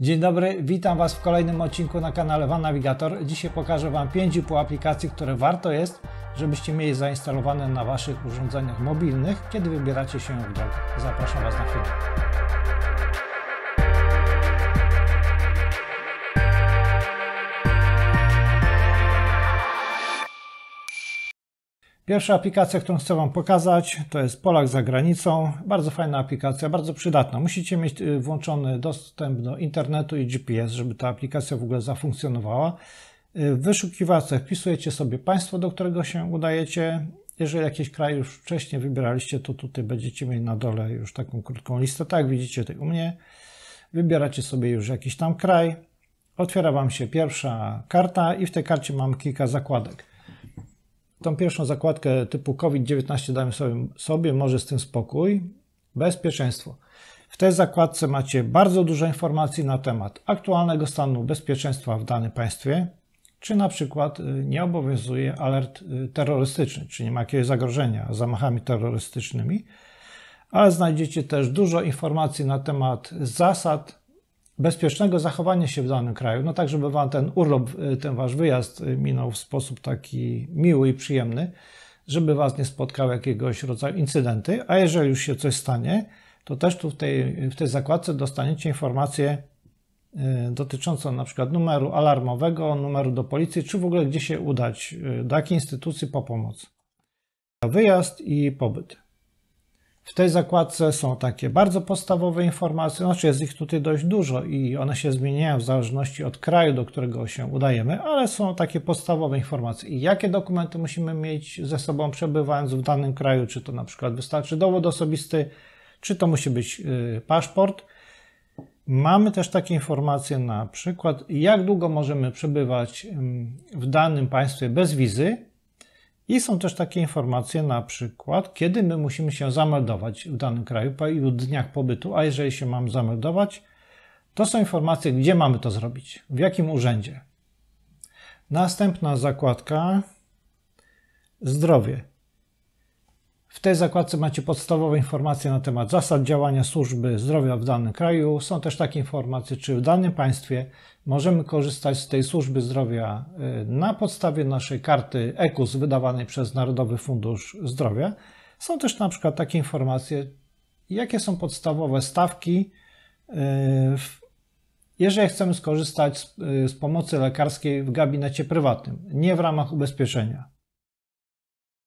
Dzień dobry, witam Was w kolejnym odcinku na kanale Van Navigator. Dzisiaj pokażę Wam 5,5 aplikacji, które warto jest, żebyście mieli zainstalowane na Waszych urządzeniach mobilnych, kiedy wybieracie się w drogę. Zapraszam Was na film. Pierwsza aplikacja, którą chcę Wam pokazać, to jest Polak za granicą. Bardzo fajna aplikacja, bardzo przydatna. Musicie mieć y, włączony dostęp do internetu i GPS, żeby ta aplikacja w ogóle zafunkcjonowała. Y, w wyszukiwarce wpisujecie sobie państwo, do którego się udajecie. Jeżeli jakiś kraj już wcześniej wybieraliście, to tutaj będziecie mieli na dole już taką krótką listę. Tak, widzicie tutaj u mnie. Wybieracie sobie już jakiś tam kraj. Otwiera Wam się pierwsza karta i w tej karcie mam kilka zakładek. Tą pierwszą zakładkę typu COVID-19 dajmy sobie, sobie, może z tym spokój. Bezpieczeństwo. W tej zakładce macie bardzo dużo informacji na temat aktualnego stanu bezpieczeństwa w danym państwie, czy na przykład y, nie obowiązuje alert y, terrorystyczny, czy nie ma jakiegoś zagrożenia zamachami terrorystycznymi, ale znajdziecie też dużo informacji na temat zasad bezpiecznego zachowania się w danym kraju, no tak, żeby wam ten urlop, y, ten wasz wyjazd y, minął w sposób taki miły i przyjemny, żeby was nie spotkały jakiegoś rodzaju incydenty, a jeżeli już się coś stanie, to też tu w tej, w tej zakładce dostaniecie informację y, dotyczącą na przykład numeru alarmowego, numeru do policji, czy w ogóle gdzie się udać, do jakiej instytucji po pomoc. Wyjazd i pobyt. W tej zakładce są takie bardzo podstawowe informacje, znaczy jest ich tutaj dość dużo i one się zmieniają w zależności od kraju, do którego się udajemy, ale są takie podstawowe informacje. I jakie dokumenty musimy mieć ze sobą przebywając w danym kraju, czy to na przykład wystarczy dowód osobisty, czy to musi być y, paszport. Mamy też takie informacje na przykład, jak długo możemy przebywać mm, w danym państwie bez wizy, i są też takie informacje, na przykład, kiedy my musimy się zameldować w danym kraju, po ilu dniach pobytu, a jeżeli się mam zameldować, to są informacje, gdzie mamy to zrobić, w jakim urzędzie. Następna zakładka zdrowie. W tej zakładce macie podstawowe informacje na temat zasad działania służby zdrowia w danym kraju. Są też takie informacje, czy w danym państwie możemy korzystać z tej służby zdrowia y, na podstawie naszej karty EKUS wydawanej przez Narodowy Fundusz Zdrowia. Są też na przykład takie informacje, jakie są podstawowe stawki, y, jeżeli chcemy skorzystać z, y, z pomocy lekarskiej w gabinecie prywatnym, nie w ramach ubezpieczenia.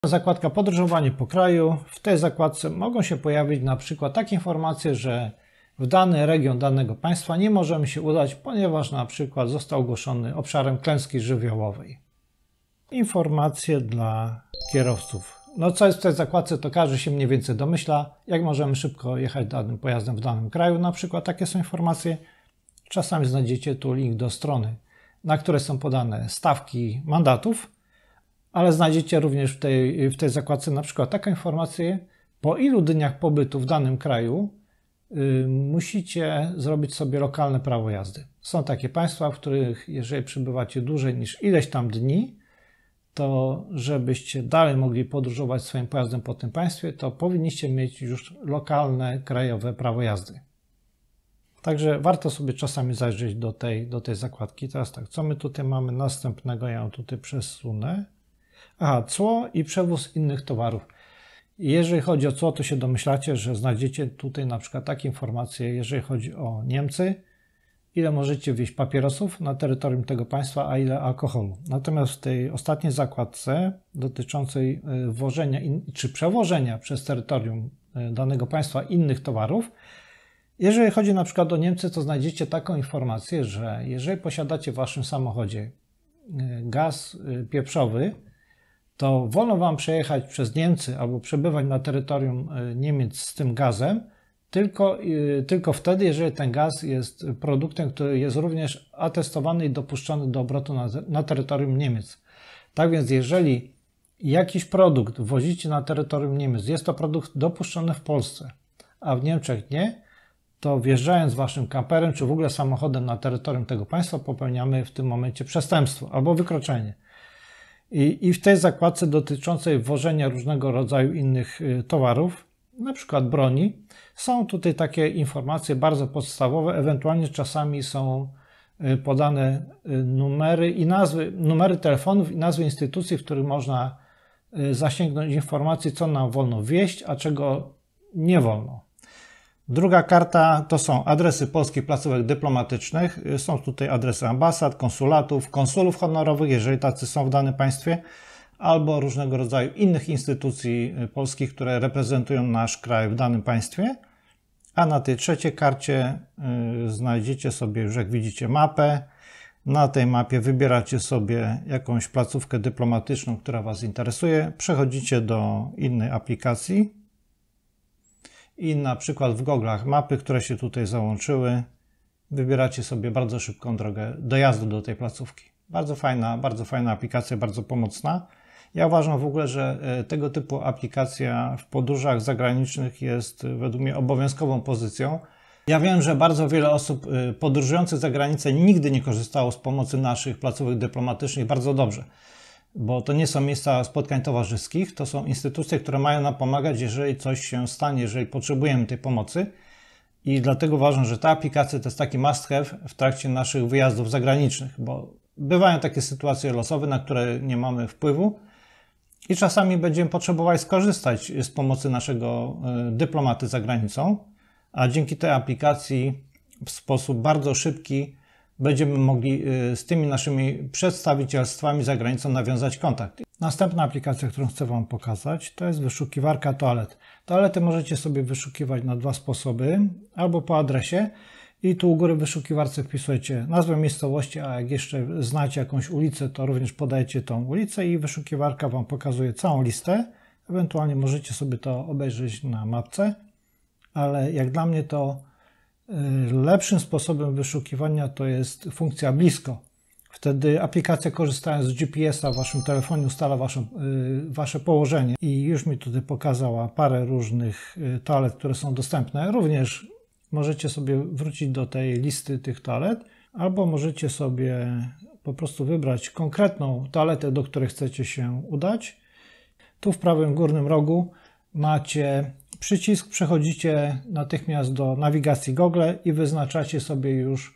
Zakładka podróżowanie po kraju. W tej zakładce mogą się pojawić na przykład takie informacje, że w dany region danego państwa nie możemy się udać, ponieważ na przykład został ogłoszony obszarem klęski żywiołowej. Informacje dla kierowców. No co jest w tej zakładce, to każdy się mniej więcej domyśla, jak możemy szybko jechać danym pojazdem w danym kraju. Na przykład takie są informacje. Czasami znajdziecie tu link do strony, na której są podane stawki mandatów ale znajdziecie również w tej, w tej zakładce na przykład taką informację, po ilu dniach pobytu w danym kraju y, musicie zrobić sobie lokalne prawo jazdy. Są takie państwa, w których jeżeli przebywacie dłużej niż ileś tam dni, to żebyście dalej mogli podróżować swoim pojazdem po tym państwie, to powinniście mieć już lokalne, krajowe prawo jazdy. Także warto sobie czasami zajrzeć do tej, do tej zakładki. Teraz tak, co my tutaj mamy następnego? Ja ją tutaj przesunę. Aha, cło i przewóz innych towarów. Jeżeli chodzi o cło, to się domyślacie, że znajdziecie tutaj na przykład takie informacje, jeżeli chodzi o Niemcy, ile możecie wieść papierosów na terytorium tego państwa, a ile alkoholu. Natomiast w tej ostatniej zakładce dotyczącej y, włożenia czy przewożenia przez terytorium y, danego państwa innych towarów, jeżeli chodzi na przykład o Niemcy, to znajdziecie taką informację, że jeżeli posiadacie w waszym samochodzie y, gaz pieprzowy, to wolno Wam przejechać przez Niemcy albo przebywać na terytorium e, Niemiec z tym gazem, tylko, e, tylko wtedy, jeżeli ten gaz jest produktem, który jest również atestowany i dopuszczony do obrotu na, na terytorium Niemiec. Tak więc, jeżeli jakiś produkt wozicie na terytorium Niemiec, jest to produkt dopuszczony w Polsce, a w Niemczech nie, to wjeżdżając waszym kamperem czy w ogóle samochodem na terytorium tego państwa popełniamy w tym momencie przestępstwo albo wykroczenie. I, I w tej zakładce dotyczącej wwożenia różnego rodzaju innych y, towarów, na przykład broni, są tutaj takie informacje bardzo podstawowe, ewentualnie czasami są y, podane y, numery i nazwy, numery telefonów i nazwy instytucji, w których można zasięgnąć informacji, co nam wolno wieść, a czego nie wolno. Druga karta to są adresy polskich placówek dyplomatycznych. Są tutaj adresy ambasad, konsulatów, konsulów honorowych, jeżeli tacy są w danym państwie, albo różnego rodzaju innych instytucji polskich, które reprezentują nasz kraj w danym państwie. A na tej trzeciej karcie y, znajdziecie sobie już, jak widzicie, mapę. Na tej mapie wybieracie sobie jakąś placówkę dyplomatyczną, która Was interesuje. Przechodzicie do innej aplikacji i na przykład w goglach mapy, które się tutaj załączyły, wybieracie sobie bardzo szybką drogę dojazdu do tej placówki. Bardzo fajna, bardzo fajna aplikacja, bardzo pomocna. Ja uważam w ogóle, że e, tego typu aplikacja w podróżach zagranicznych jest e, według mnie obowiązkową pozycją. Ja wiem, że bardzo wiele osób e, podróżujących za granicę nigdy nie korzystało z pomocy naszych placówek dyplomatycznych bardzo dobrze bo to nie są miejsca spotkań towarzyskich, to są instytucje, które mają nam pomagać, jeżeli coś się stanie, jeżeli potrzebujemy tej pomocy. I dlatego uważam, że ta aplikacja to jest taki must have w trakcie naszych wyjazdów zagranicznych, bo bywają takie sytuacje losowe, na które nie mamy wpływu i czasami będziemy potrzebowali skorzystać z pomocy naszego e, dyplomaty za granicą, a dzięki tej aplikacji w sposób bardzo szybki będziemy mogli y, z tymi naszymi przedstawicielstwami za granicą nawiązać kontakt. Następna aplikacja, którą chcę Wam pokazać, to jest wyszukiwarka toalet. Toalety możecie sobie wyszukiwać na dwa sposoby, albo po adresie i tu u góry w wyszukiwarce wpisujecie nazwę miejscowości, a jak jeszcze znacie jakąś ulicę, to również podajecie tą ulicę i wyszukiwarka Wam pokazuje całą listę. Ewentualnie możecie sobie to obejrzeć na mapce, ale jak dla mnie to Y, lepszym sposobem wyszukiwania to jest funkcja blisko. Wtedy aplikacja korzystając z GPS-a w waszym telefonie ustala waszą, y, wasze położenie i już mi tutaj pokazała parę różnych y, toalet, które są dostępne. Również możecie sobie wrócić do tej listy tych toalet, albo możecie sobie po prostu wybrać konkretną toaletę, do której chcecie się udać. Tu w prawym górnym rogu macie przycisk, przechodzicie natychmiast do nawigacji Google i wyznaczacie sobie już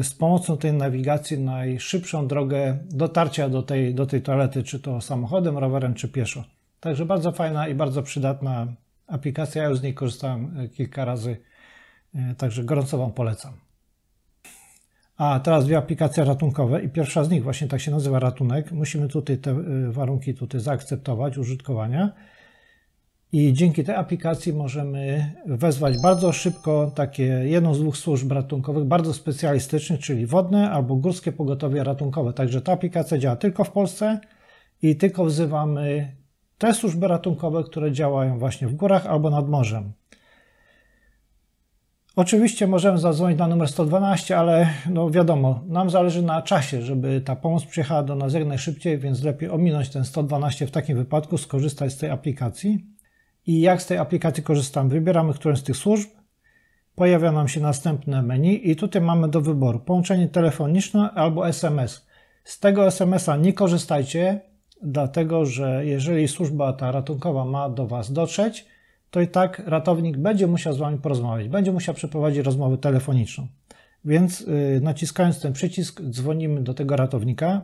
y, z pomocą tej nawigacji najszybszą drogę dotarcia do tej, do tej toalety, czy to samochodem, rowerem, czy pieszo. Także bardzo fajna i bardzo przydatna aplikacja. Ja już z niej korzystałem y, kilka razy, y, także gorąco Wam polecam. A teraz dwie aplikacje ratunkowe i pierwsza z nich właśnie tak się nazywa ratunek. Musimy tutaj te warunki tutaj zaakceptować użytkowania i dzięki tej aplikacji możemy wezwać bardzo szybko takie jedną z dwóch służb ratunkowych, bardzo specjalistycznych, czyli wodne albo górskie pogotowie ratunkowe. Także ta aplikacja działa tylko w Polsce i tylko wzywamy te służby ratunkowe, które działają właśnie w górach albo nad morzem. Oczywiście możemy zadzwonić na numer 112, ale no wiadomo, nam zależy na czasie, żeby ta pomoc przyjechała do nas jak najszybciej, więc lepiej ominąć ten 112 w takim wypadku, skorzystać z tej aplikacji i jak z tej aplikacji korzystam. Wybieramy którąś z tych służb, pojawia nam się następne menu i tutaj mamy do wyboru połączenie telefoniczne albo SMS. Z tego SMS-a nie korzystajcie, dlatego że jeżeli służba ta ratunkowa ma do Was dotrzeć, to i tak ratownik będzie musiał z Wami porozmawiać, będzie musiał przeprowadzić rozmowę telefoniczną. Więc yy, naciskając ten przycisk dzwonimy do tego ratownika.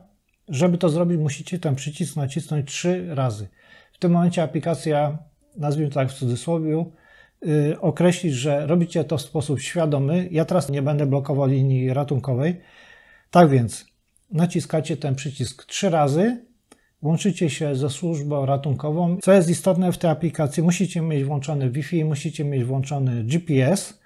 Żeby to zrobić, musicie ten przycisk nacisnąć trzy razy. W tym momencie aplikacja nazwijmy to tak w cudzysłowie, y, określić, że robicie to w sposób świadomy. Ja teraz nie będę blokował linii ratunkowej. Tak więc naciskacie ten przycisk trzy razy, łączycie się ze służbą ratunkową. Co jest istotne w tej aplikacji, musicie mieć włączony Wi-Fi, musicie mieć włączony GPS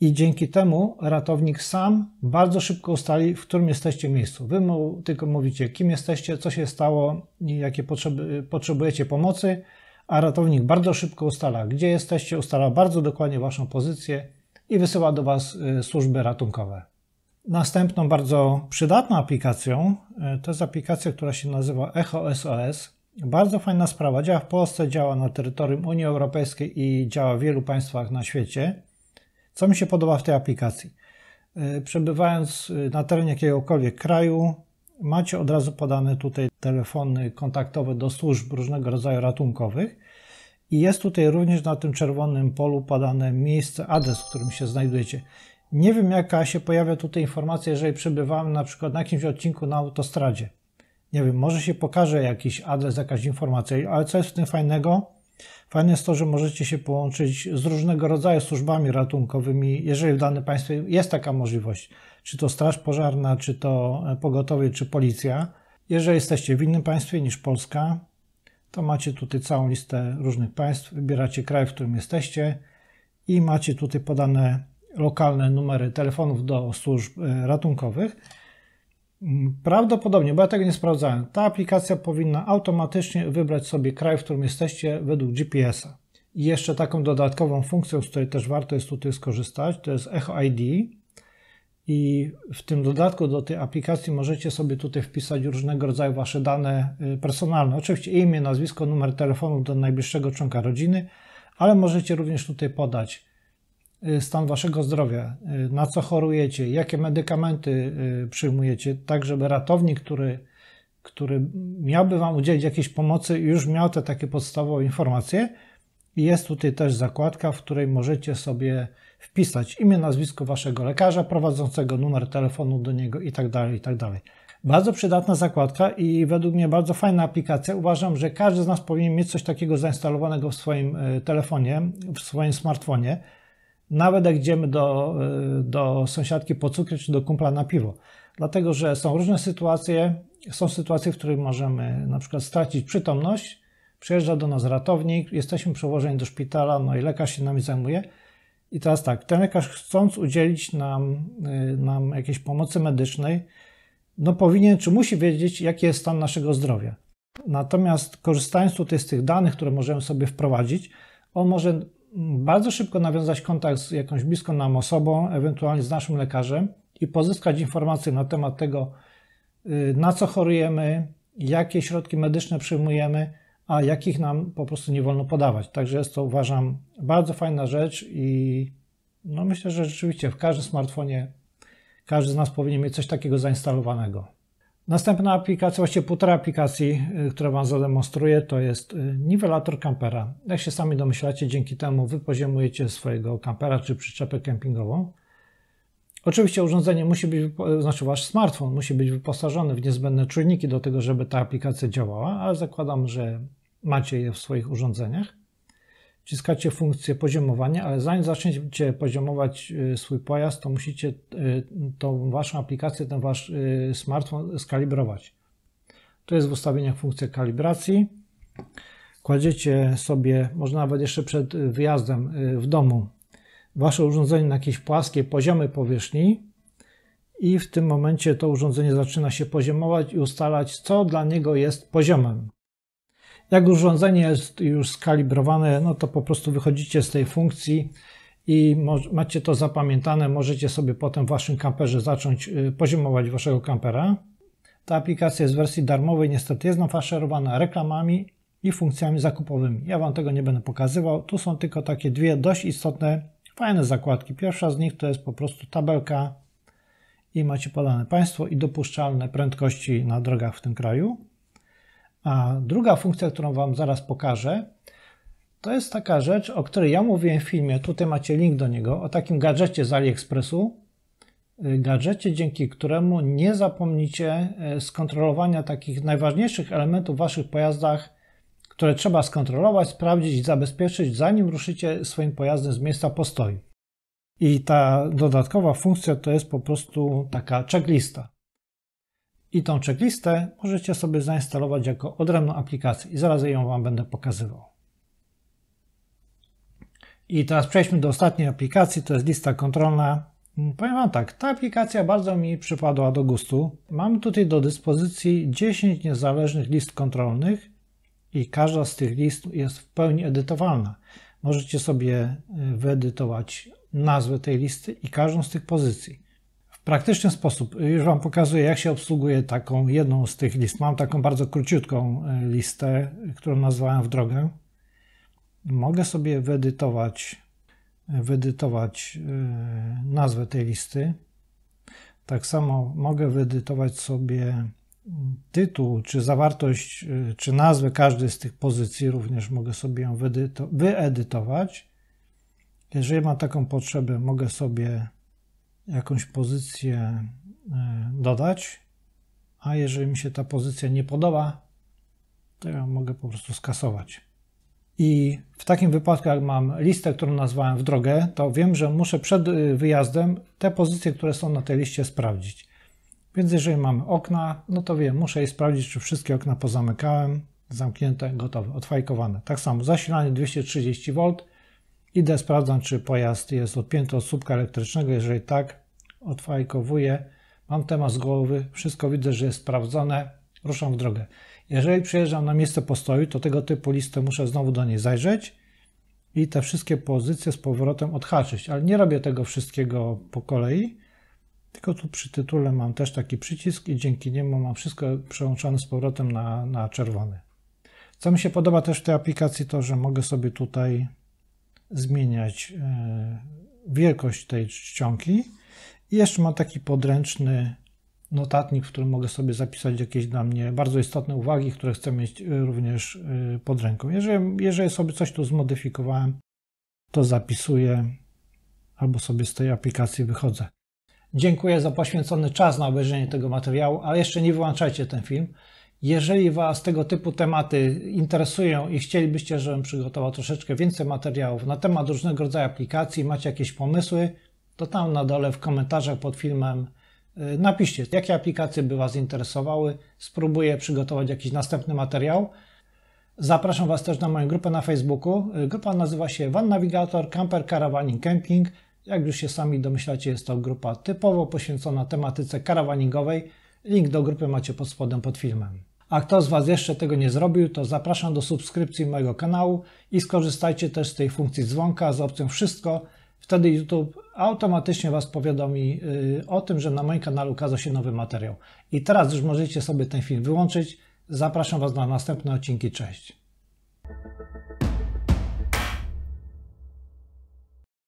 i dzięki temu ratownik sam bardzo szybko ustali, w którym jesteście miejscu. Wy mu tylko mówicie, kim jesteście, co się stało, jakie potrzeby, potrzebujecie pomocy a ratownik bardzo szybko ustala, gdzie jesteście, ustala bardzo dokładnie Waszą pozycję i wysyła do Was y, służby ratunkowe. Następną bardzo przydatną aplikacją y, to jest aplikacja, która się nazywa Echo SOS. Bardzo fajna sprawa. Działa w Polsce, działa na terytorium Unii Europejskiej i działa w wielu państwach na świecie. Co mi się podoba w tej aplikacji? Y, przebywając na terenie jakiegokolwiek kraju, Macie od razu podane tutaj telefony kontaktowe do służb różnego rodzaju ratunkowych. I jest tutaj również na tym czerwonym polu podane miejsce, adres, w którym się znajdujecie. Nie wiem, jaka się pojawia tutaj informacja, jeżeli przebywam na przykład na jakimś odcinku na autostradzie. Nie wiem, może się pokaże jakiś adres, jakaś informacja, ale co jest w tym fajnego? Fajne jest to, że możecie się połączyć z różnego rodzaju służbami ratunkowymi, jeżeli w danym państwie jest taka możliwość. Czy to Straż Pożarna, czy to e, Pogotowie, czy Policja. Jeżeli jesteście w innym państwie niż Polska, to macie tutaj całą listę różnych państw. Wybieracie kraj, w którym jesteście i macie tutaj podane lokalne numery telefonów do służb e, ratunkowych. Mm, prawdopodobnie, bo ja tego nie sprawdzałem, ta aplikacja powinna automatycznie wybrać sobie kraj, w którym jesteście według GPS-a. I jeszcze taką dodatkową funkcją, z której też warto jest tutaj skorzystać, to jest Echo ID. I w tym dodatku do tej aplikacji możecie sobie tutaj wpisać różnego rodzaju Wasze dane y, personalne. Oczywiście imię, nazwisko, numer telefonu do najbliższego członka rodziny, ale możecie również tutaj podać Y, stan waszego zdrowia, y, na co chorujecie, jakie medykamenty y, przyjmujecie, tak żeby ratownik, który, który miałby wam udzielić jakiejś pomocy, już miał te takie podstawowe informacje. jest tutaj też zakładka, w której możecie sobie wpisać imię, nazwisko waszego lekarza prowadzącego, numer telefonu do niego itd. Tak itd. Tak bardzo przydatna zakładka i według mnie bardzo fajna aplikacja. Uważam, że każdy z nas powinien mieć coś takiego zainstalowanego w swoim telefonie, w swoim smartfonie nawet jak idziemy do, y, do sąsiadki po cukier czy do kumpla na piwo. Dlatego, że są różne sytuacje, są sytuacje, w których możemy na przykład stracić przytomność, przyjeżdża do nas ratownik, jesteśmy przełożeni do szpitala, no i lekarz się nami zajmuje. I teraz tak, ten lekarz chcąc udzielić nam, y, nam jakiejś pomocy medycznej, no powinien czy musi wiedzieć, jaki jest stan naszego zdrowia. Natomiast korzystając tutaj z tych danych, które możemy sobie wprowadzić, on może bardzo szybko nawiązać kontakt z jakąś bliską nam osobą, ewentualnie z naszym lekarzem i pozyskać informacje na temat tego, y, na co chorujemy, jakie środki medyczne przyjmujemy, a jakich nam po prostu nie wolno podawać. Także jest to, uważam, bardzo fajna rzecz i no myślę, że rzeczywiście w każdym smartfonie każdy z nas powinien mieć coś takiego zainstalowanego. Następna aplikacja, właściwie półtora aplikacji, y, która Wam zademonstruję, to jest y, niwelator kampera. Jak się sami domyślacie, dzięki temu wypoziomujecie swojego kampera czy przyczepę kempingową. Oczywiście urządzenie musi być, y, znaczy Wasz smartfon musi być wyposażony w niezbędne czujniki do tego, żeby ta aplikacja działała, ale zakładam, że macie je w swoich urządzeniach wciskacie funkcję poziomowania, ale zanim zaczniecie poziomować y, swój pojazd, to musicie y, tą waszą aplikację, ten wasz y, smartfon skalibrować. To jest w ustawieniach funkcja kalibracji. Kładziecie sobie, może nawet jeszcze przed wyjazdem w domu, wasze urządzenie na jakieś płaskie poziomy powierzchni i w tym momencie to urządzenie zaczyna się poziomować i ustalać, co dla niego jest poziomem. Jak urządzenie jest już skalibrowane, no to po prostu wychodzicie z tej funkcji i macie to zapamiętane. Możecie sobie potem w waszym kamperze zacząć y, poziomować waszego kampera. Ta aplikacja jest w wersji darmowej, niestety jest nafaszerowana reklamami i funkcjami zakupowymi. Ja Wam tego nie będę pokazywał. Tu są tylko takie dwie dość istotne, fajne zakładki. Pierwsza z nich to jest po prostu tabelka i macie podane państwo i dopuszczalne prędkości na drogach w tym kraju. A druga funkcja, którą Wam zaraz pokażę, to jest taka rzecz, o której ja mówiłem w filmie. Tutaj macie link do niego, o takim gadżecie z AliExpressu. Y, gadżecie, dzięki któremu nie zapomnicie y, skontrolowania takich najważniejszych elementów w Waszych pojazdach, które trzeba skontrolować, sprawdzić i zabezpieczyć, zanim ruszycie swoim pojazdem z miejsca postoju. I ta dodatkowa funkcja to jest po prostu taka checklista. I tą checklistę możecie sobie zainstalować jako odrębną aplikację i zaraz ją Wam będę pokazywał. I teraz przejdźmy do ostatniej aplikacji, to jest lista kontrolna. Mm, powiem Wam tak, ta aplikacja bardzo mi przypadła do gustu. Mamy tutaj do dyspozycji 10 niezależnych list kontrolnych i każda z tych list jest w pełni edytowalna. Możecie sobie y, wyedytować nazwę tej listy i każdą z tych pozycji praktyczny sposób. Y, już Wam pokazuję, jak się obsługuje taką jedną z tych list. Mam taką bardzo króciutką y, listę, y, którą nazwałem w drogę. Mogę sobie wyedytować, wyedytować nazwę tej listy. Tak samo mogę wyedytować sobie mm, tytuł, czy zawartość, czy nazwę każdej z tych pozycji. Również mogę sobie ją wyedytować. Jeżeli mam taką potrzebę, mogę sobie jakąś pozycję e, dodać, a jeżeli mi się ta pozycja nie podoba, to ja mogę po prostu skasować. I w takim wypadku, jak mam listę, którą nazwałem w drogę, to wiem, że muszę przed y, wyjazdem te pozycje, które są na tej liście, sprawdzić. Więc jeżeli mam okna, no to wiem, muszę je sprawdzić, czy wszystkie okna pozamykałem, zamknięte, gotowe, odfajkowane. Tak samo zasilanie 230 V. Idę, sprawdzam, czy pojazd jest odpięty od słupka elektrycznego. Jeżeli tak, odfajkowuję, mam temat z głowy, wszystko widzę, że jest sprawdzone, ruszam w drogę. Jeżeli przyjeżdżam na miejsce postoju, to tego typu listę muszę znowu do niej zajrzeć i te wszystkie pozycje z powrotem odhaczyć, ale nie robię tego wszystkiego po kolei, tylko tu przy tytule mam też taki przycisk i dzięki niemu mam wszystko przełączone z powrotem na, na czerwony. Co mi się podoba też w tej aplikacji to, że mogę sobie tutaj zmieniać e, wielkość tej czcionki i jeszcze mam taki podręczny notatnik, w którym mogę sobie zapisać jakieś dla mnie bardzo istotne uwagi, które chcę mieć y, również y, pod ręką. Jeżeli, jeżeli sobie coś tu zmodyfikowałem, to zapisuję albo sobie z tej aplikacji wychodzę. Dziękuję za poświęcony czas na obejrzenie tego materiału, ale jeszcze nie wyłączajcie ten film. Jeżeli Was tego typu tematy interesują i chcielibyście, żebym przygotował troszeczkę więcej materiałów na temat różnego rodzaju aplikacji, macie jakieś pomysły, to tam na dole w komentarzach pod filmem y, napiszcie, jakie aplikacje by Was interesowały. Spróbuję przygotować jakiś następny materiał. Zapraszam Was też na moją grupę na Facebooku. Y, grupa nazywa się Van Navigator Camper Caravaning Camping. Jak już się sami domyślacie, jest to grupa typowo poświęcona tematyce karawaningowej. Link do grupy macie pod spodem pod filmem. A kto z Was jeszcze tego nie zrobił, to zapraszam do subskrypcji mojego kanału i skorzystajcie też z tej funkcji dzwonka z opcją Wszystko, Wtedy YouTube automatycznie Was powiadomi y, o tym, że na moim kanale ukazał się nowy materiał. I teraz już możecie sobie ten film wyłączyć. Zapraszam Was na następne odcinki. Cześć.